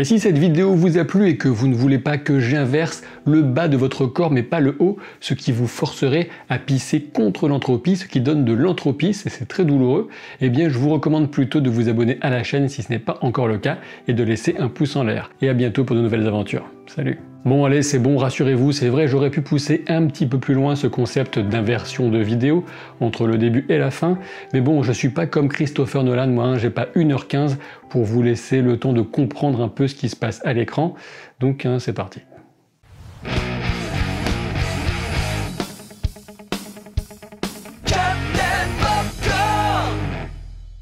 Et si cette vidéo vous a plu et que vous ne voulez pas que j'inverse le bas de votre corps mais pas le haut, ce qui vous forcerait à pisser contre l'entropie, ce qui donne de l'entropie, c'est très douloureux, eh bien je vous recommande plutôt de vous abonner à la chaîne si ce n'est pas encore le cas et de laisser un pouce en l'air. Et à bientôt pour de nouvelles aventures. Salut Bon allez, c'est bon, rassurez-vous, c'est vrai, j'aurais pu pousser un petit peu plus loin ce concept d'inversion de vidéo entre le début et la fin, mais bon, je suis pas comme Christopher Nolan, moi, hein, j'ai pas 1h15 pour vous laisser le temps de comprendre un peu ce qui se passe à l'écran, donc hein, c'est parti.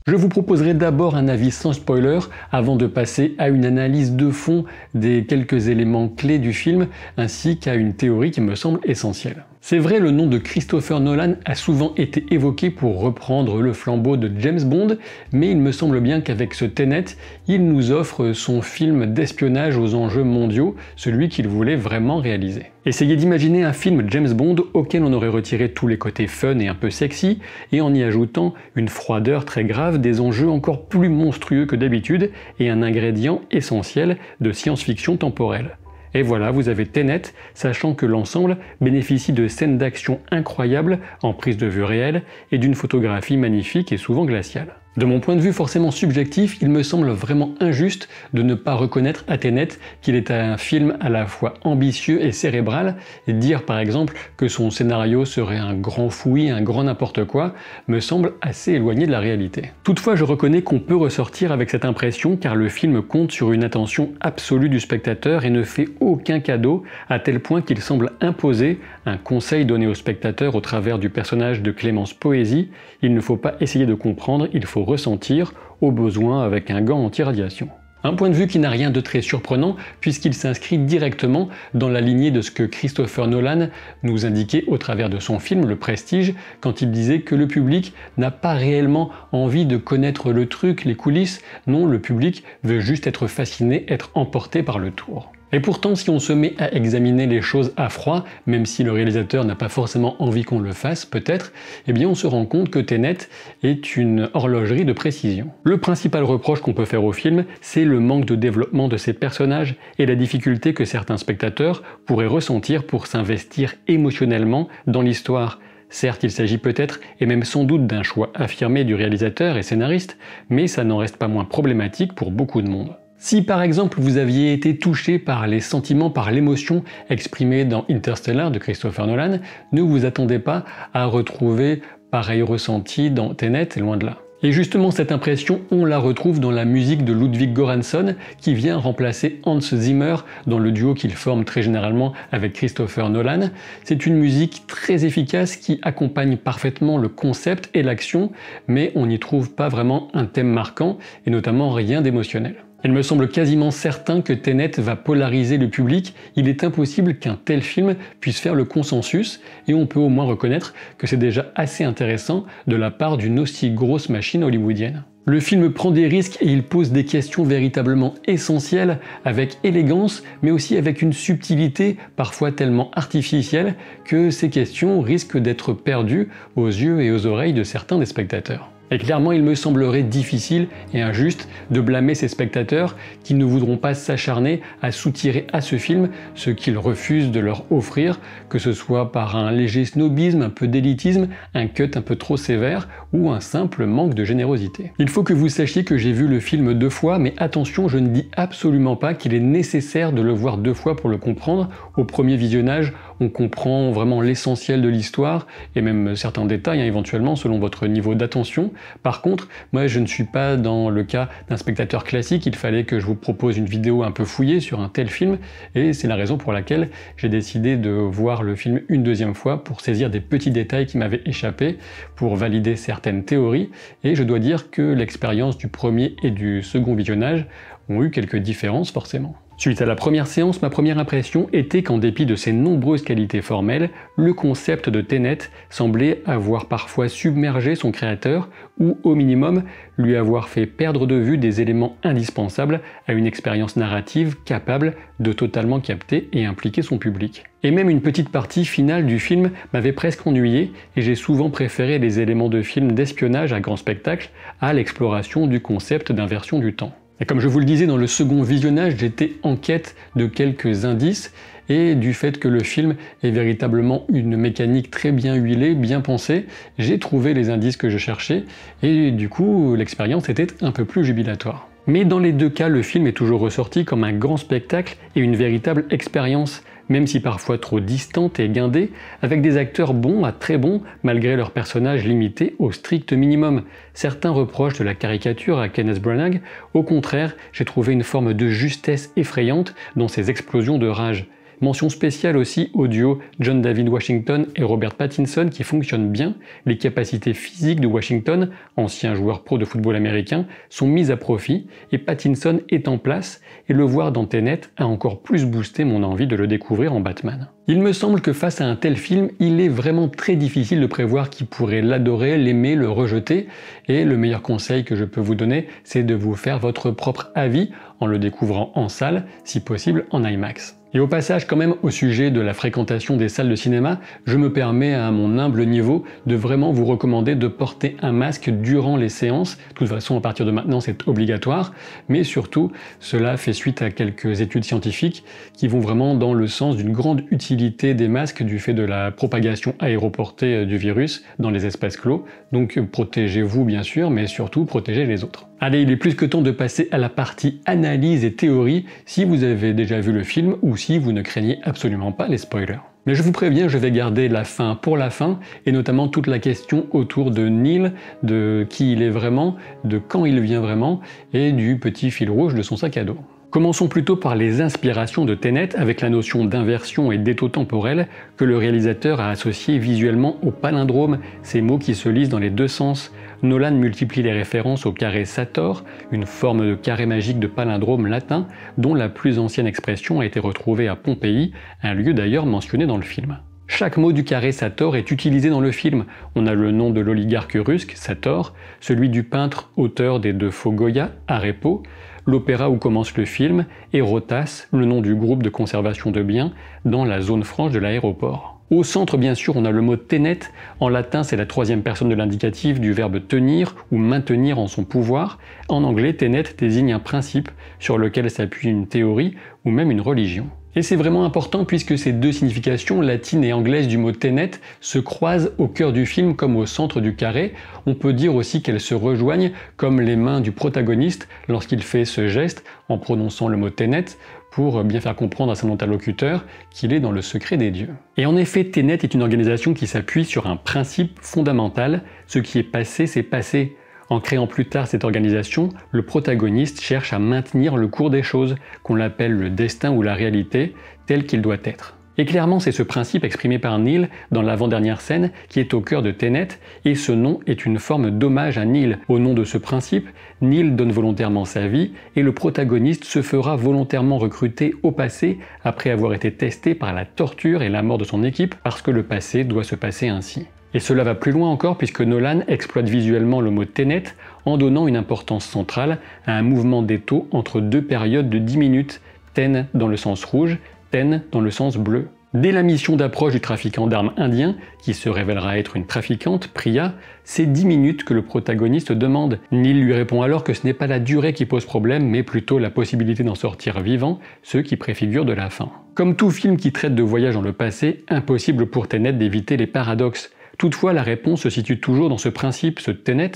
Je vous proposerai d'abord un avis sans spoiler avant de passer à une analyse de fond des quelques éléments clés du film ainsi qu'à une théorie qui me semble essentielle. C'est vrai, le nom de Christopher Nolan a souvent été évoqué pour reprendre le flambeau de James Bond, mais il me semble bien qu'avec ce Tenet, il nous offre son film d'espionnage aux enjeux mondiaux, celui qu'il voulait vraiment réaliser. Essayez d'imaginer un film James Bond auquel on aurait retiré tous les côtés fun et un peu sexy, et en y ajoutant une froideur très grave, des enjeux encore plus monstrueux que d'habitude, et un ingrédient essentiel de science-fiction temporelle et voilà, vous avez Tenet, sachant que l'ensemble bénéficie de scènes d'action incroyables en prise de vue réelle et d'une photographie magnifique et souvent glaciale. De mon point de vue forcément subjectif, il me semble vraiment injuste de ne pas reconnaître à Tenet qu'il est un film à la fois ambitieux et cérébral, et dire par exemple que son scénario serait un grand fouillis, un grand n'importe quoi, me semble assez éloigné de la réalité. Toutefois, je reconnais qu'on peut ressortir avec cette impression car le film compte sur une attention absolue du spectateur et ne fait aucun cadeau, à tel point qu'il semble imposer un conseil donné au spectateur au travers du personnage de Clémence Poésie, il ne faut pas essayer de comprendre, il faut ressentir, au besoin avec un gant anti-radiation. Un point de vue qui n'a rien de très surprenant puisqu'il s'inscrit directement dans la lignée de ce que Christopher Nolan nous indiquait au travers de son film Le Prestige quand il disait que le public n'a pas réellement envie de connaître le truc, les coulisses, non, le public veut juste être fasciné, être emporté par le tour. Et pourtant, si on se met à examiner les choses à froid, même si le réalisateur n'a pas forcément envie qu'on le fasse, peut-être, eh bien on se rend compte que Tenet est une horlogerie de précision. Le principal reproche qu'on peut faire au film, c'est le manque de développement de ses personnages et la difficulté que certains spectateurs pourraient ressentir pour s'investir émotionnellement dans l'histoire. Certes, il s'agit peut-être et même sans doute d'un choix affirmé du réalisateur et scénariste, mais ça n'en reste pas moins problématique pour beaucoup de monde. Si par exemple vous aviez été touché par les sentiments, par l'émotion exprimée dans Interstellar de Christopher Nolan, ne vous attendez pas à retrouver pareil ressenti dans Tenet, loin de là. Et justement cette impression, on la retrouve dans la musique de Ludwig Göransson qui vient remplacer Hans Zimmer dans le duo qu'il forme très généralement avec Christopher Nolan. C'est une musique très efficace qui accompagne parfaitement le concept et l'action, mais on n'y trouve pas vraiment un thème marquant et notamment rien d'émotionnel. Il me semble quasiment certain que Tenet va polariser le public, il est impossible qu'un tel film puisse faire le consensus, et on peut au moins reconnaître que c'est déjà assez intéressant de la part d'une aussi grosse machine hollywoodienne. Le film prend des risques et il pose des questions véritablement essentielles avec élégance mais aussi avec une subtilité parfois tellement artificielle que ces questions risquent d'être perdues aux yeux et aux oreilles de certains des spectateurs. Et clairement, il me semblerait difficile et injuste de blâmer ces spectateurs qui ne voudront pas s'acharner à soutirer à ce film ce qu'ils refusent de leur offrir, que ce soit par un léger snobisme, un peu d'élitisme, un cut un peu trop sévère ou un simple manque de générosité. Il faut que vous sachiez que j'ai vu le film deux fois, mais attention, je ne dis absolument pas qu'il est nécessaire de le voir deux fois pour le comprendre. Au premier visionnage, on comprend vraiment l'essentiel de l'histoire et même certains détails hein, éventuellement selon votre niveau d'attention. Par contre, moi je ne suis pas dans le cas d'un spectateur classique, il fallait que je vous propose une vidéo un peu fouillée sur un tel film et c'est la raison pour laquelle j'ai décidé de voir le film une deuxième fois pour saisir des petits détails qui m'avaient échappé, pour valider certaines théories et je dois dire que l'expérience du premier et du second visionnage ont eu quelques différences forcément. Suite à la première séance, ma première impression était qu'en dépit de ses nombreuses qualités formelles, le concept de Tenet semblait avoir parfois submergé son créateur ou au minimum lui avoir fait perdre de vue des éléments indispensables à une expérience narrative capable de totalement capter et impliquer son public. Et même une petite partie finale du film m'avait presque ennuyé et j'ai souvent préféré les éléments de film d'espionnage à grand spectacle à l'exploration du concept d'inversion du temps. Et comme je vous le disais dans le second visionnage, j'étais en quête de quelques indices et du fait que le film est véritablement une mécanique très bien huilée, bien pensée, j'ai trouvé les indices que je cherchais et du coup l'expérience était un peu plus jubilatoire. Mais dans les deux cas, le film est toujours ressorti comme un grand spectacle et une véritable expérience, même si parfois trop distante et guindée, avec des acteurs bons à très bons malgré leurs personnages limités au strict minimum. Certains reprochent de la caricature à Kenneth Branagh, au contraire, j'ai trouvé une forme de justesse effrayante dans ses explosions de rage. Mention spéciale aussi au duo John David Washington et Robert Pattinson qui fonctionnent bien. Les capacités physiques de Washington, ancien joueur pro de football américain, sont mises à profit et Pattinson est en place et le voir dans Tenet a encore plus boosté mon envie de le découvrir en Batman. Il me semble que face à un tel film, il est vraiment très difficile de prévoir qui pourrait l'adorer, l'aimer, le rejeter et le meilleur conseil que je peux vous donner, c'est de vous faire votre propre avis en le découvrant en salle, si possible en IMAX. Et au passage, quand même, au sujet de la fréquentation des salles de cinéma, je me permets à mon humble niveau de vraiment vous recommander de porter un masque durant les séances. De toute façon, à partir de maintenant, c'est obligatoire. Mais surtout, cela fait suite à quelques études scientifiques qui vont vraiment dans le sens d'une grande utilité des masques du fait de la propagation aéroportée euh, du virus dans les espaces clos. Donc protégez-vous, bien sûr, mais surtout protégez les autres. Allez, il est plus que temps de passer à la partie analyse et théorie si vous avez déjà vu le film ou si vous ne craignez absolument pas les spoilers. Mais je vous préviens, je vais garder la fin pour la fin, et notamment toute la question autour de Neil, de qui il est vraiment, de quand il vient vraiment, et du petit fil rouge de son sac à dos. Commençons plutôt par les inspirations de Tenet avec la notion d'inversion et d'étau temporel que le réalisateur a associé visuellement au palindrome, ces mots qui se lisent dans les deux sens. Nolan multiplie les références au carré Sator, une forme de carré magique de palindrome latin dont la plus ancienne expression a été retrouvée à Pompéi, un lieu d'ailleurs mentionné dans le film. Chaque mot du carré Sator est utilisé dans le film. On a le nom de l'oligarque rusque Sator, celui du peintre, auteur des deux faux Goya, Arepo, l'opéra où commence le film, et Rotas, le nom du groupe de conservation de biens, dans la zone franche de l'aéroport. Au centre, bien sûr, on a le mot tenet. En latin, c'est la troisième personne de l'indicatif du verbe tenir ou maintenir en son pouvoir. En anglais, tenet désigne un principe sur lequel s'appuie une théorie ou même une religion. Et c'est vraiment important puisque ces deux significations, latine et anglaise du mot tenet, se croisent au cœur du film comme au centre du carré. On peut dire aussi qu'elles se rejoignent comme les mains du protagoniste lorsqu'il fait ce geste en prononçant le mot tenet pour bien faire comprendre à son interlocuteur qu'il est dans le secret des dieux. Et en effet, Tenet est une organisation qui s'appuie sur un principe fondamental, ce qui est passé, c'est passé. En créant plus tard cette organisation, le protagoniste cherche à maintenir le cours des choses, qu'on l'appelle le destin ou la réalité, tel qu'il doit être. Et clairement, c'est ce principe exprimé par Neil dans l'avant-dernière scène qui est au cœur de Tenet, et ce nom est une forme d'hommage à Neil. Au nom de ce principe, Neil donne volontairement sa vie, et le protagoniste se fera volontairement recruter au passé après avoir été testé par la torture et la mort de son équipe, parce que le passé doit se passer ainsi. Et cela va plus loin encore puisque Nolan exploite visuellement le mot Tenet en donnant une importance centrale à un mouvement des taux entre deux périodes de 10 minutes, ten dans le sens rouge, ten dans le sens bleu. Dès la mission d'approche du trafiquant d'armes indien, qui se révélera être une trafiquante, Priya, c'est 10 minutes que le protagoniste demande. Neil lui répond alors que ce n'est pas la durée qui pose problème, mais plutôt la possibilité d'en sortir vivant, ce qui préfigure de la fin. Comme tout film qui traite de voyage dans le passé, impossible pour Tenet d'éviter les paradoxes. Toutefois, la réponse se situe toujours dans ce principe, ce tenet,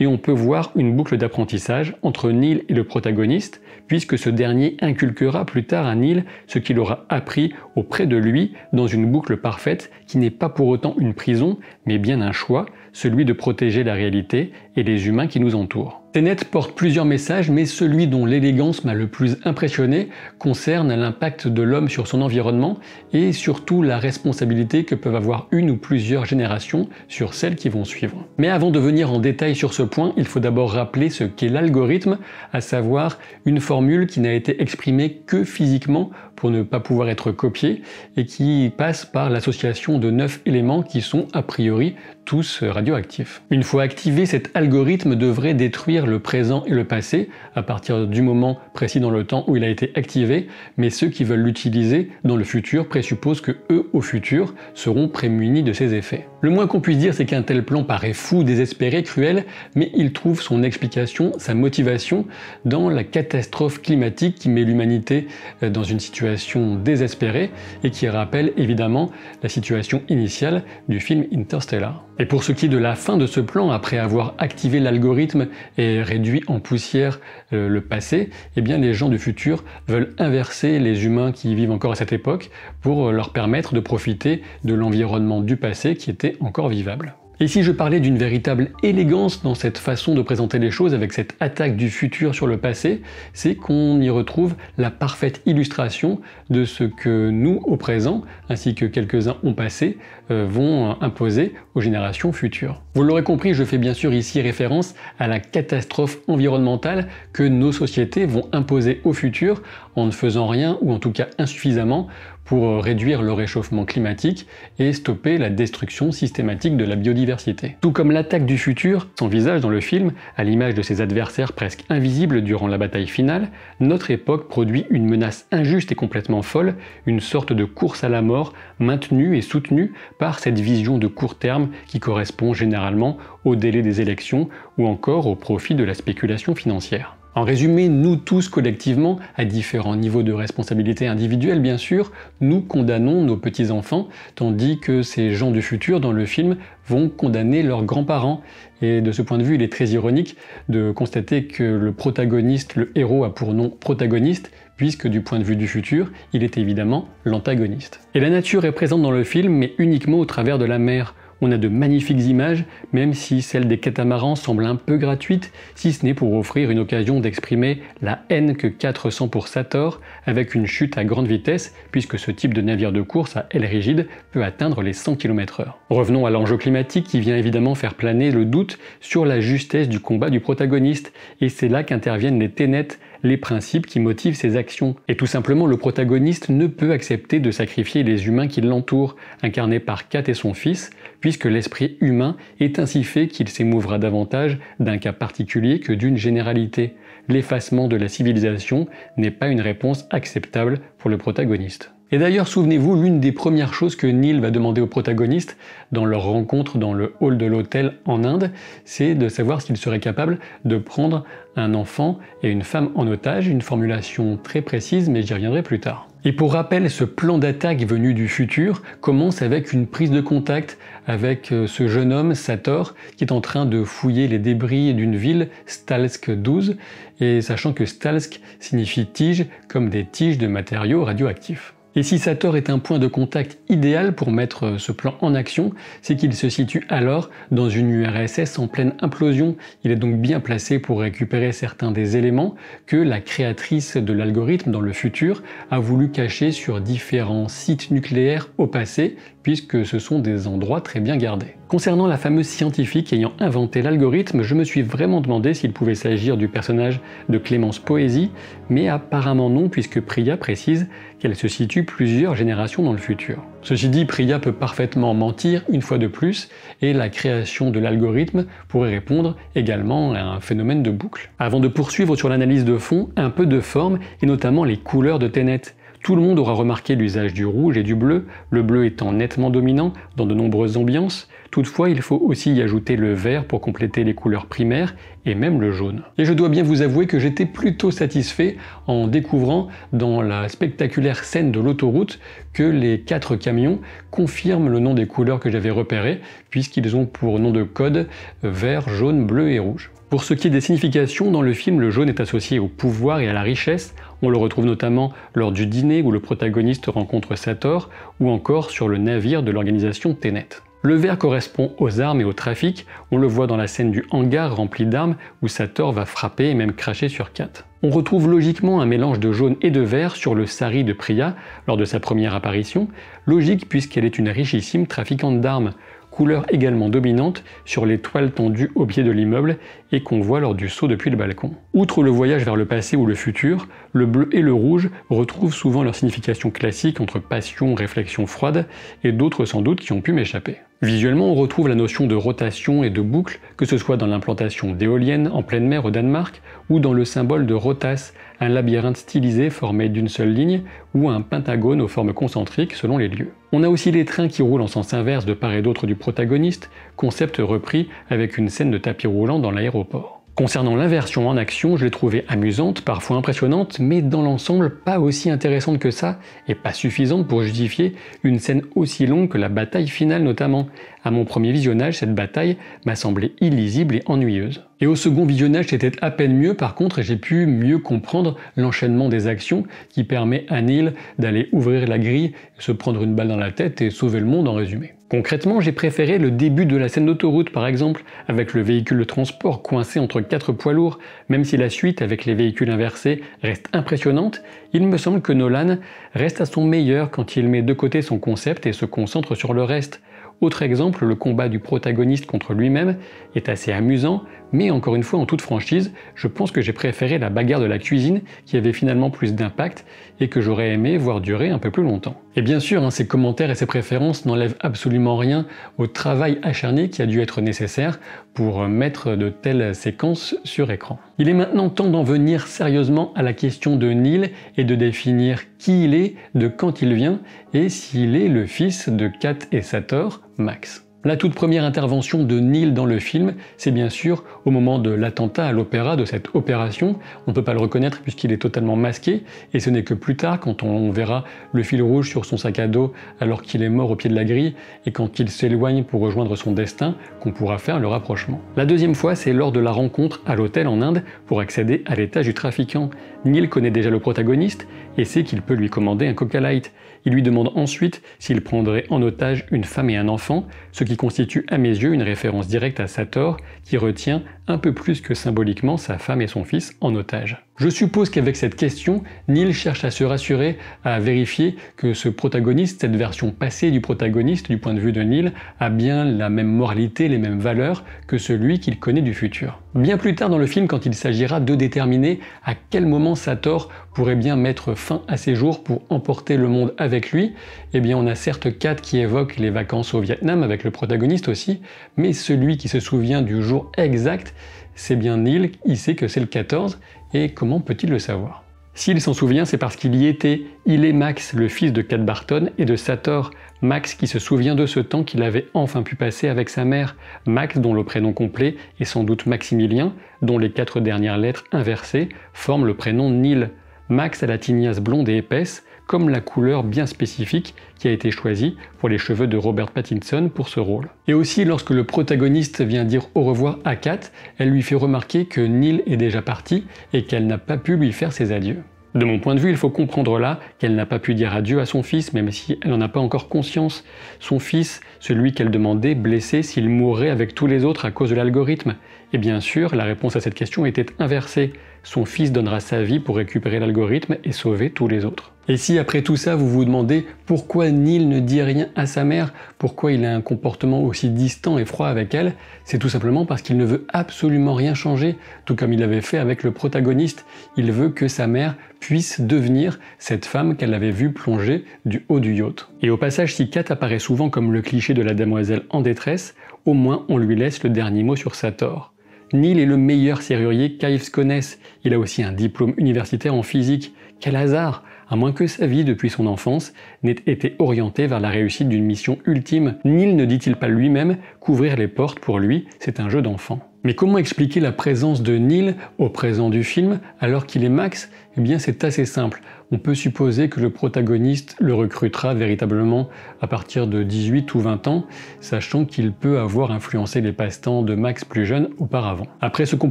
et on peut voir une boucle d'apprentissage entre Neil et le protagoniste, puisque ce dernier inculquera plus tard à Neil ce qu'il aura appris auprès de lui dans une boucle parfaite qui n'est pas pour autant une prison, mais bien un choix, celui de protéger la réalité et les humains qui nous entourent. Tenet porte plusieurs messages, mais celui dont l'élégance m'a le plus impressionné concerne l'impact de l'homme sur son environnement et surtout la responsabilité que peuvent avoir une ou plusieurs générations sur celles qui vont suivre. Mais avant de venir en détail sur ce point, il faut d'abord rappeler ce qu'est l'algorithme, à savoir une formule qui n'a été exprimée que physiquement pour ne pas pouvoir être copiée et qui passe par l'association de neuf éléments qui sont a priori tous radioactifs. Une fois activé, cet algorithme devrait détruire le présent et le passé à partir du moment précis dans le temps où il a été activé, mais ceux qui veulent l'utiliser dans le futur présupposent que eux, au futur, seront prémunis de ses effets. Le moins qu'on puisse dire, c'est qu'un tel plan paraît fou, désespéré, cruel, mais il trouve son explication, sa motivation, dans la catastrophe climatique qui met l'humanité euh, dans une situation désespérée et qui rappelle évidemment la situation initiale du film Interstellar. Et pour ce qui est de la fin de ce plan, après avoir activé l'algorithme et réduit en poussière euh, le passé, eh bien les gens du futur veulent inverser les humains qui vivent encore à cette époque pour euh, leur permettre de profiter de l'environnement du passé qui était encore vivable. Et si je parlais d'une véritable élégance dans cette façon de présenter les choses avec cette attaque du futur sur le passé, c'est qu'on y retrouve la parfaite illustration de ce que nous, au présent, ainsi que quelques-uns ont passé, euh, vont euh, imposer aux générations futures. Vous l'aurez compris, je fais bien sûr ici référence à la catastrophe environnementale que nos sociétés vont imposer au futur en ne faisant rien, ou en tout cas insuffisamment, pour euh, réduire le réchauffement climatique et stopper la destruction systématique de la biodiversité. Tout comme l'attaque du futur, s'envisage dans le film, à l'image de ses adversaires presque invisibles durant la bataille finale, notre époque produit une menace injuste et complètement folle, une sorte de course à la mort maintenue et soutenue par cette vision de court terme qui correspond généralement au délai des élections ou encore au profit de la spéculation financière. En résumé, nous tous collectivement, à différents niveaux de responsabilité individuelle bien sûr, nous condamnons nos petits-enfants, tandis que ces gens du futur dans le film vont condamner leurs grands-parents. Et de ce point de vue, il est très ironique de constater que le protagoniste, le héros, a pour nom protagoniste, puisque du point de vue du futur, il est évidemment l'antagoniste. Et la nature est présente dans le film, mais uniquement au travers de la mer on a de magnifiques images, même si celle des catamarans semble un peu gratuite, si ce n'est pour offrir une occasion d'exprimer la haine que 400 pour Sator, avec une chute à grande vitesse, puisque ce type de navire de course à aile rigide peut atteindre les 100 km/h. Revenons à l'enjeu climatique qui vient évidemment faire planer le doute sur la justesse du combat du protagoniste, et c'est là qu'interviennent les ténètes les principes qui motivent ses actions. Et tout simplement, le protagoniste ne peut accepter de sacrifier les humains qui l'entourent, incarnés par Kat et son fils, puisque l'esprit humain est ainsi fait qu'il s'émouvra davantage d'un cas particulier que d'une généralité. L'effacement de la civilisation n'est pas une réponse acceptable pour le protagoniste. Et d'ailleurs, souvenez-vous, l'une des premières choses que Neil va demander aux protagonistes dans leur rencontre dans le hall de l'hôtel en Inde, c'est de savoir s'ils seraient capable de prendre un enfant et une femme en otage, une formulation très précise, mais j'y reviendrai plus tard. Et pour rappel, ce plan d'attaque venu du futur commence avec une prise de contact avec euh, ce jeune homme, Sator, qui est en train de fouiller les débris d'une ville, Stalsk 12, et sachant que Stalsk signifie tige, comme des tiges de matériaux radioactifs. Et si Sator est un point de contact idéal pour mettre euh, ce plan en action, c'est qu'il se situe alors dans une URSS en pleine implosion. Il est donc bien placé pour récupérer certains des éléments que la créatrice de l'algorithme dans le futur a voulu cacher sur différents sites nucléaires au passé, puisque ce sont des endroits très bien gardés. Concernant la fameuse scientifique ayant inventé l'algorithme, je me suis vraiment demandé s'il pouvait s'agir du personnage de Clémence Poésie, mais apparemment non, puisque Priya précise qu'elle se situe plusieurs générations dans le futur. Ceci dit, Priya peut parfaitement mentir une fois de plus, et la création de l'algorithme pourrait répondre également à un phénomène de boucle. Avant de poursuivre sur l'analyse de fond, un peu de forme, et notamment les couleurs de Tenet. Tout le monde aura remarqué l'usage du rouge et du bleu, le bleu étant nettement dominant dans de nombreuses ambiances, toutefois il faut aussi y ajouter le vert pour compléter les couleurs primaires et même le jaune. Et je dois bien vous avouer que j'étais plutôt satisfait en découvrant dans la spectaculaire scène de l'autoroute que les quatre camions confirment le nom des couleurs que j'avais repérées, puisqu'ils ont pour nom de code vert, jaune, bleu et rouge. Pour ce qui est des significations, dans le film, le jaune est associé au pouvoir et à la richesse, on le retrouve notamment lors du dîner où le protagoniste rencontre Sator, ou encore sur le navire de l'organisation Tenet. Le vert correspond aux armes et au trafic, on le voit dans la scène du hangar rempli d'armes où Sator va frapper et même cracher sur Kat. On retrouve logiquement un mélange de jaune et de vert sur le sari de Priya lors de sa première apparition, logique puisqu'elle est une richissime trafiquante d'armes couleur également dominante sur les toiles tendues au pied de l'immeuble et qu'on voit lors du saut depuis le balcon. Outre le voyage vers le passé ou le futur, le bleu et le rouge retrouvent souvent leur signification classique entre passion, réflexion froide et d'autres sans doute qui ont pu m'échapper. Visuellement, on retrouve la notion de rotation et de boucle, que ce soit dans l'implantation d'éoliennes en pleine mer au Danemark ou dans le symbole de rotas un labyrinthe stylisé formé d'une seule ligne ou un pentagone aux formes concentriques selon les lieux. On a aussi les trains qui roulent en sens inverse de part et d'autre du protagoniste, concept repris avec une scène de tapis roulant dans l'aéroport. Concernant l'inversion en action, je l'ai trouvée amusante, parfois impressionnante, mais dans l'ensemble pas aussi intéressante que ça, et pas suffisante pour justifier une scène aussi longue que la bataille finale notamment. À mon premier visionnage, cette bataille m'a semblé illisible et ennuyeuse. Et au second visionnage, c'était à peine mieux par contre, j'ai pu mieux comprendre l'enchaînement des actions qui permet à Neil d'aller ouvrir la grille, se prendre une balle dans la tête et sauver le monde en résumé. Concrètement, j'ai préféré le début de la scène d'autoroute par exemple, avec le véhicule de transport coincé entre quatre poids lourds, même si la suite avec les véhicules inversés reste impressionnante, il me semble que Nolan reste à son meilleur quand il met de côté son concept et se concentre sur le reste. Autre exemple, le combat du protagoniste contre lui-même est assez amusant, mais encore une fois en toute franchise, je pense que j'ai préféré la bagarre de la cuisine qui avait finalement plus d'impact et que j'aurais aimé voir durer un peu plus longtemps. Et bien sûr, hein, ces commentaires et ces préférences n'enlèvent absolument rien au travail acharné qui a dû être nécessaire pour mettre de telles séquences sur écran. Il est maintenant temps d'en venir sérieusement à la question de Neil et de définir qui il est, de quand il vient et s'il est le fils de Kat et Sator, Max. La toute première intervention de Neil dans le film, c'est bien sûr au moment de l'attentat à l'opéra de cette opération. On ne peut pas le reconnaître puisqu'il est totalement masqué, et ce n'est que plus tard, quand on verra le fil rouge sur son sac à dos alors qu'il est mort au pied de la grille, et quand il s'éloigne pour rejoindre son destin, qu'on pourra faire le rapprochement. La deuxième fois, c'est lors de la rencontre à l'hôtel en Inde pour accéder à l'étage du trafiquant. Neil connaît déjà le protagoniste, et sait qu'il peut lui commander un coca light. Il lui demande ensuite s'il prendrait en otage une femme et un enfant, ce qui constitue à mes yeux une référence directe à Sator, qui retient un peu plus que symboliquement sa femme et son fils en otage. Je suppose qu'avec cette question, Neil cherche à se rassurer, à vérifier que ce protagoniste, cette version passée du protagoniste du point de vue de Neil, a bien la même moralité, les mêmes valeurs que celui qu'il connaît du futur. Bien plus tard dans le film, quand il s'agira de déterminer à quel moment Sator pourrait bien mettre fin à ses jours pour emporter le monde avec lui, eh bien on a certes Kat qui évoque les vacances au Vietnam avec le protagoniste aussi, mais celui qui se souvient du jour exact, c'est bien Neil, il sait que c'est le 14, et comment peut-il le savoir S'il s'en souvient, c'est parce qu'il y était. Il est Max, le fils de Cat Barton et de Sator. Max qui se souvient de ce temps qu'il avait enfin pu passer avec sa mère. Max dont le prénom complet est sans doute Maximilien, dont les quatre dernières lettres inversées forment le prénom Nil. Max à la tignasse blonde et épaisse, comme la couleur bien spécifique qui a été choisie pour les cheveux de Robert Pattinson pour ce rôle. Et aussi lorsque le protagoniste vient dire au revoir à Kat, elle lui fait remarquer que Neil est déjà parti et qu'elle n'a pas pu lui faire ses adieux. De mon point de vue, il faut comprendre là qu'elle n'a pas pu dire adieu à son fils, même si elle n'en a pas encore conscience. Son fils, celui qu'elle demandait, blessé s'il mourrait avec tous les autres à cause de l'algorithme. Et bien sûr, la réponse à cette question était inversée son fils donnera sa vie pour récupérer l'algorithme et sauver tous les autres. Et si après tout ça, vous vous demandez pourquoi Neil ne dit rien à sa mère, pourquoi il a un comportement aussi distant et froid avec elle, c'est tout simplement parce qu'il ne veut absolument rien changer, tout comme il avait fait avec le protagoniste. Il veut que sa mère puisse devenir cette femme qu'elle avait vue plonger du haut du yacht. Et au passage, si Kat apparaît souvent comme le cliché de la demoiselle en détresse, au moins on lui laisse le dernier mot sur sa tort. Neil est le meilleur serrurier qu'Ives connaisse. Il a aussi un diplôme universitaire en physique. Quel hasard à moins que sa vie depuis son enfance n'ait été orientée vers la réussite d'une mission ultime. Neil ne dit-il pas lui-même couvrir les portes, pour lui, c'est un jeu d'enfant. Mais comment expliquer la présence de Neil au présent du film alors qu'il est Max Eh bien c'est assez simple. On peut supposer que le protagoniste le recrutera véritablement à partir de 18 ou 20 ans, sachant qu'il peut avoir influencé les passe-temps de Max plus jeune auparavant. Après ce qu'on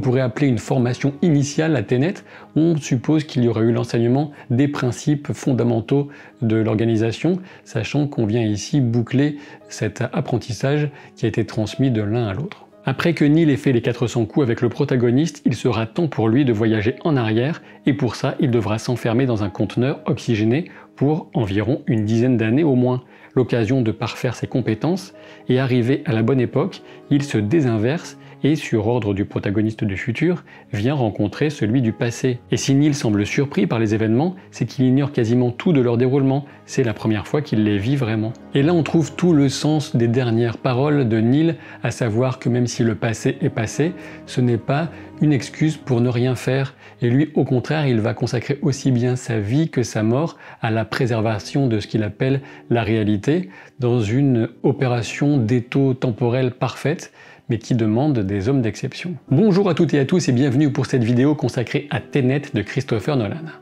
pourrait appeler une formation initiale à Tenet, on suppose qu'il y aura eu l'enseignement des principes fondamentaux de l'organisation, sachant qu'on vient ici boucler cet apprentissage qui a été transmis de l'un à l'autre. Après que Neil ait fait les 400 coups avec le protagoniste, il sera temps pour lui de voyager en arrière, et pour ça, il devra s'enfermer dans un conteneur oxygéné pour environ une dizaine d'années au moins. L'occasion de parfaire ses compétences, et arriver à la bonne époque, il se désinverse et, sur ordre du protagoniste du futur, vient rencontrer celui du passé. Et si Neil semble surpris par les événements, c'est qu'il ignore quasiment tout de leur déroulement, c'est la première fois qu'il les vit vraiment. Et là on trouve tout le sens des dernières paroles de Neil, à savoir que même si le passé est passé, ce n'est pas une excuse pour ne rien faire, et lui au contraire il va consacrer aussi bien sa vie que sa mort à la préservation de ce qu'il appelle la réalité, dans une opération d'étau temporel parfaite, mais qui demande des hommes d'exception. Bonjour à toutes et à tous et bienvenue pour cette vidéo consacrée à Tenet de Christopher Nolan.